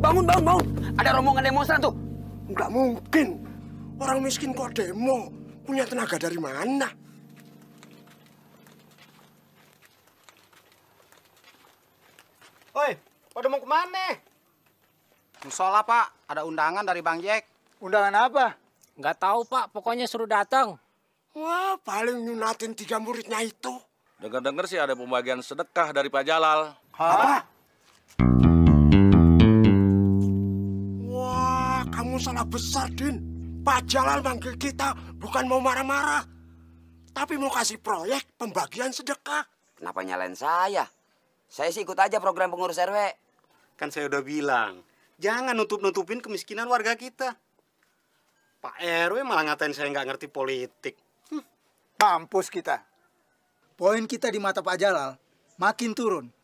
Bangun, bangun, bangun. Ada rombongan demonstran tuh. Enggak mungkin. Orang miskin kok demo. Punya tenaga dari mana? Oi, pada mau kemana? Musola, Pak. Ada undangan dari Bang Jack. Undangan apa? Nggak tahu, Pak. Pokoknya suruh datang. Wah, paling nyunatin tiga muridnya itu. Dengar-dengar sih ada pembagian sedekah dari Pak Jalal. Hah? Apa? salah besar, Din. Pak Jalal manggil kita bukan mau marah-marah. Tapi mau kasih proyek pembagian sedekah. Kenapa nyalain saya? Saya sih ikut aja program pengurus RW. Kan saya udah bilang, jangan nutup-nutupin kemiskinan warga kita. Pak RW malah ngatain saya nggak ngerti politik. Hm. Kampus kita. Poin kita di mata Pak Jalal makin turun.